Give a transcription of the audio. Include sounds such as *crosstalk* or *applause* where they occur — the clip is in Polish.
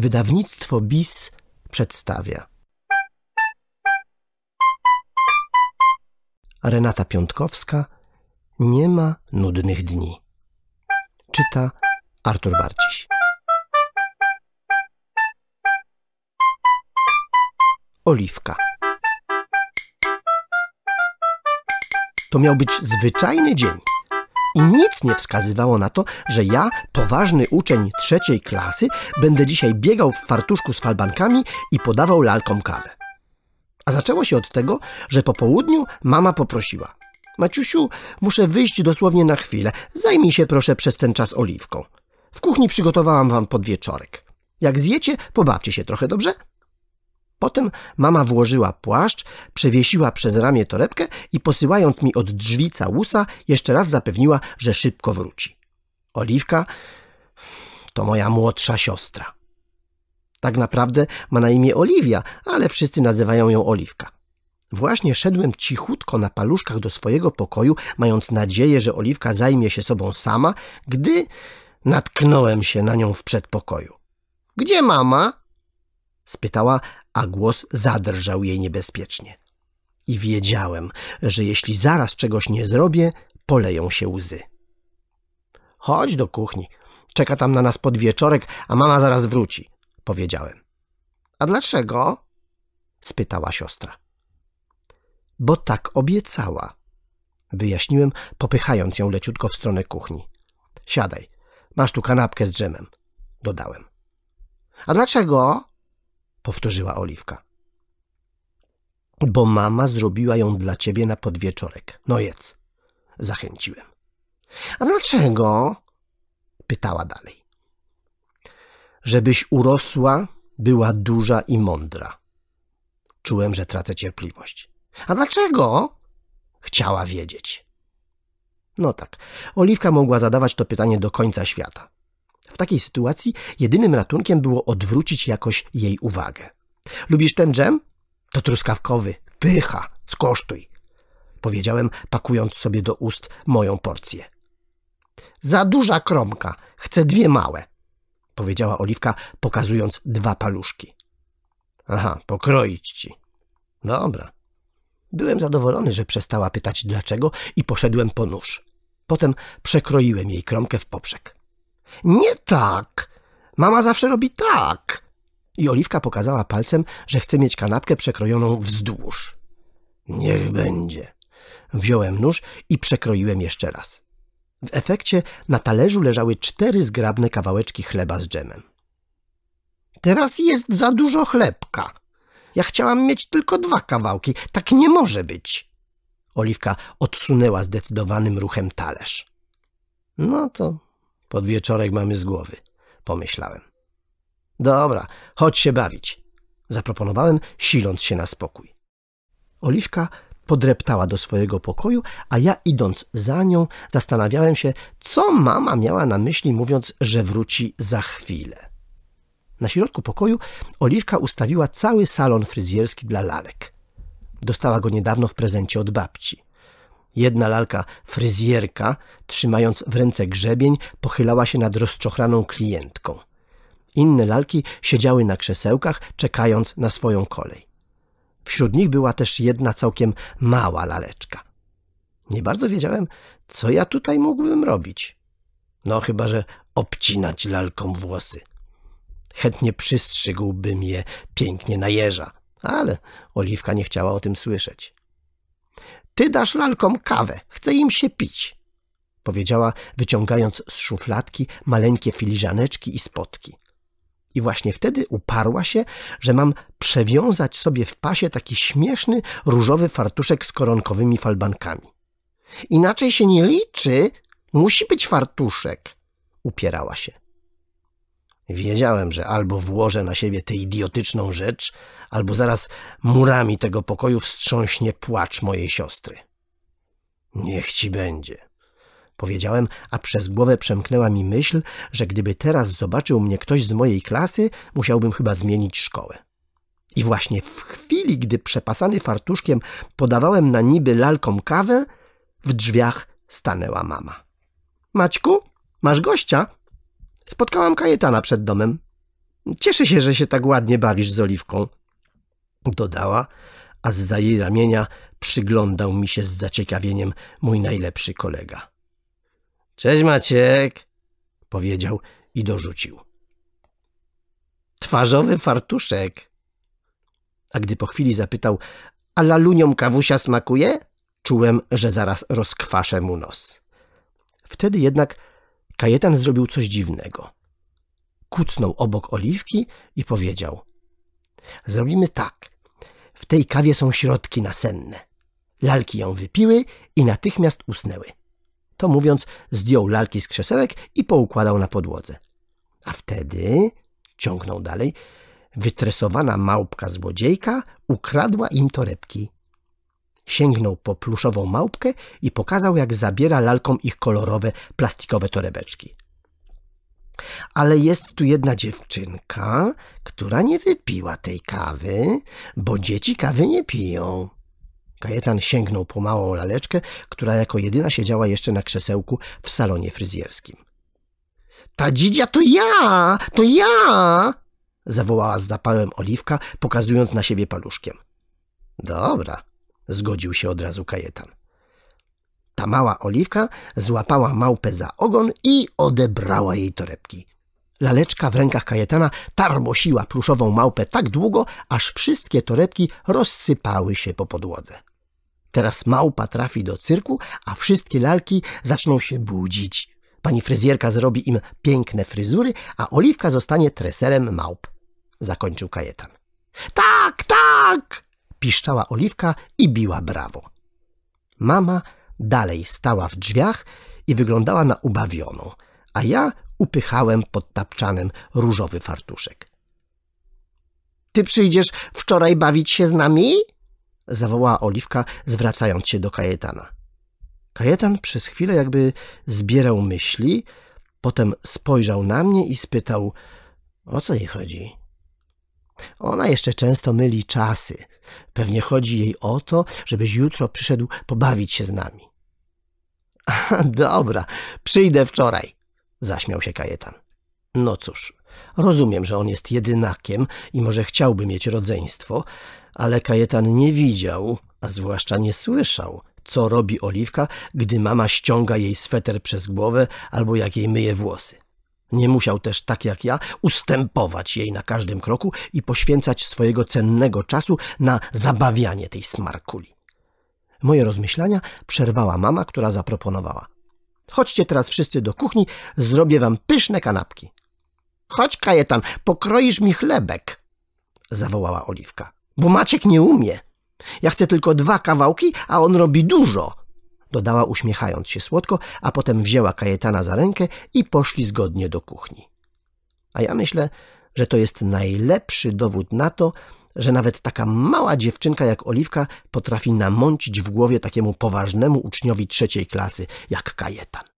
Wydawnictwo BIS przedstawia Renata Piątkowska Nie ma nudnych dni. Czyta Artur Barciś. Oliwka. To miał być zwyczajny dzień i nic nie wskazywało na to, że ja, poważny uczeń trzeciej klasy, będę dzisiaj biegał w fartuszku z falbankami i podawał lalkom kawę. A zaczęło się od tego, że po południu mama poprosiła: Maciusiu, muszę wyjść dosłownie na chwilę, zajmij się proszę przez ten czas oliwką. W kuchni przygotowałam wam podwieczorek. Jak zjecie, pobawcie się trochę, dobrze? Potem mama włożyła płaszcz, przewiesiła przez ramię torebkę i posyłając mi od drzwi całusa, jeszcze raz zapewniła, że szybko wróci. Oliwka to moja młodsza siostra. Tak naprawdę ma na imię Oliwia, ale wszyscy nazywają ją Oliwka. Właśnie szedłem cichutko na paluszkach do swojego pokoju, mając nadzieję, że Oliwka zajmie się sobą sama, gdy natknąłem się na nią w przedpokoju. – Gdzie mama? – spytała, a głos zadrżał jej niebezpiecznie. I wiedziałem, że jeśli zaraz czegoś nie zrobię, poleją się łzy. Chodź do kuchni. Czeka tam na nas podwieczorek, a mama zaraz wróci, powiedziałem. A dlaczego? spytała siostra. Bo tak obiecała, wyjaśniłem, popychając ją leciutko w stronę kuchni. Siadaj, masz tu kanapkę z dżemem, dodałem. A dlaczego? powtórzyła Oliwka. Bo mama zrobiła ją dla ciebie na podwieczorek. No jedz. Zachęciłem. A dlaczego? Pytała dalej. Żebyś urosła, była duża i mądra. Czułem, że tracę cierpliwość. A dlaczego? Chciała wiedzieć. No tak, Oliwka mogła zadawać to pytanie do końca świata. W takiej sytuacji jedynym ratunkiem było odwrócić jakoś jej uwagę. Lubisz ten dżem? To truskawkowy. Pycha. Skosztuj. Powiedziałem, pakując sobie do ust moją porcję. Za duża kromka. Chcę dwie małe. Powiedziała Oliwka, pokazując dwa paluszki. Aha, pokroić ci. Dobra. Byłem zadowolony, że przestała pytać dlaczego i poszedłem po nóż. Potem przekroiłem jej kromkę w poprzek. Nie tak! Mama zawsze robi tak! I Oliwka pokazała palcem, że chce mieć kanapkę przekrojoną wzdłuż. Niech będzie. Wziąłem nóż i przekroiłem jeszcze raz. W efekcie na talerzu leżały cztery zgrabne kawałeczki chleba z dżemem. Teraz jest za dużo chlebka. Ja chciałam mieć tylko dwa kawałki. Tak nie może być. Oliwka odsunęła zdecydowanym ruchem talerz. No to Podwieczorek mamy z głowy, pomyślałem. Dobra, chodź się bawić, zaproponowałem, siląc się na spokój. Oliwka podreptała do swojego pokoju, a ja idąc za nią zastanawiałem się, co mama miała na myśli mówiąc, że wróci za chwilę. Na środku pokoju Oliwka ustawiła cały salon fryzjerski dla lalek. Dostała go niedawno w prezencie od babci. Jedna lalka fryzjerka, trzymając w ręce grzebień, pochylała się nad rozczochraną klientką. Inne lalki siedziały na krzesełkach, czekając na swoją kolej. Wśród nich była też jedna całkiem mała laleczka. Nie bardzo wiedziałem, co ja tutaj mógłbym robić. No chyba, że obcinać lalkom włosy. Chętnie przystrzygłbym je pięknie na jeża, ale Oliwka nie chciała o tym słyszeć. Ty dasz lalkom kawę, chcę im się pić, powiedziała, wyciągając z szufladki maleńkie filiżaneczki i spotki. I właśnie wtedy uparła się, że mam przewiązać sobie w pasie taki śmieszny, różowy fartuszek z koronkowymi falbankami. Inaczej się nie liczy, musi być fartuszek, upierała się. Wiedziałem, że albo włożę na siebie tę idiotyczną rzecz, albo zaraz murami tego pokoju wstrząśnie płacz mojej siostry. Niech ci będzie, powiedziałem, a przez głowę przemknęła mi myśl, że gdyby teraz zobaczył mnie ktoś z mojej klasy, musiałbym chyba zmienić szkołę. I właśnie w chwili, gdy przepasany fartuszkiem podawałem na niby lalkom kawę, w drzwiach stanęła mama. Maćku, masz gościa? Spotkałam Kajetana przed domem. Cieszę się, że się tak ładnie bawisz z Oliwką dodała, a z za jej ramienia przyglądał mi się z zaciekawieniem mój najlepszy kolega. Cześć Maciek, powiedział i dorzucił. Twarzowy fartuszek. A gdy po chwili zapytał, a lalunią kawusia smakuje? Czułem, że zaraz rozkwaszę mu nos. Wtedy jednak Kajetan zrobił coś dziwnego. Kucnął obok oliwki i powiedział: Zrobimy tak. W tej kawie są środki nasenne. Lalki ją wypiły i natychmiast usnęły. To mówiąc, zdjął lalki z krzesełek i poukładał na podłodze. A wtedy, ciągnął dalej, wytresowana małpka złodziejka ukradła im torebki. Sięgnął po pluszową małpkę i pokazał, jak zabiera lalkom ich kolorowe, plastikowe torebeczki. Ale jest tu jedna dziewczynka, która nie wypiła tej kawy, bo dzieci kawy nie piją. Kajetan sięgnął po małą laleczkę, która jako jedyna siedziała jeszcze na krzesełku w salonie fryzjerskim. Ta dzidzia to ja! To ja! zawołała z zapałem oliwka, pokazując na siebie paluszkiem. Dobra, zgodził się od razu Kajetan. Ta mała oliwka złapała małpę za ogon i odebrała jej torebki. Laleczka w rękach Kajetana tarbosiła pluszową małpę tak długo, aż wszystkie torebki rozsypały się po podłodze. Teraz małpa trafi do cyrku, a wszystkie lalki zaczną się budzić. Pani fryzjerka zrobi im piękne fryzury, a Oliwka zostanie treserem małp. Zakończył Kajetan. Tak, tak! Piszczała Oliwka i biła brawo. Mama dalej stała w drzwiach i wyglądała na ubawioną, a ja upychałem pod tapczanem różowy fartuszek. – Ty przyjdziesz wczoraj bawić się z nami? – zawołała Oliwka, zwracając się do Kajetana. Kajetan przez chwilę jakby zbierał myśli, potem spojrzał na mnie i spytał – o co jej chodzi? Ona jeszcze często myli czasy. Pewnie chodzi jej o to, żebyś jutro przyszedł pobawić się z nami. *laughs* Dobra, przyjdę wczoraj, zaśmiał się Kajetan. No cóż, rozumiem, że on jest jedynakiem i może chciałby mieć rodzeństwo, ale Kajetan nie widział, a zwłaszcza nie słyszał, co robi Oliwka, gdy mama ściąga jej sweter przez głowę albo jak jej myje włosy. Nie musiał też, tak jak ja, ustępować jej na każdym kroku i poświęcać swojego cennego czasu na zabawianie tej smarkuli. Moje rozmyślania przerwała mama, która zaproponowała. Chodźcie teraz wszyscy do kuchni, zrobię wam pyszne kanapki. Chodź, Kajetan, pokroisz mi chlebek, zawołała Oliwka. Bo Maciek nie umie. Ja chcę tylko dwa kawałki, a on robi dużo. Dodała uśmiechając się słodko, a potem wzięła Kajetana za rękę i poszli zgodnie do kuchni. A ja myślę, że to jest najlepszy dowód na to, że nawet taka mała dziewczynka jak Oliwka potrafi namącić w głowie takiemu poważnemu uczniowi trzeciej klasy jak Kajetan.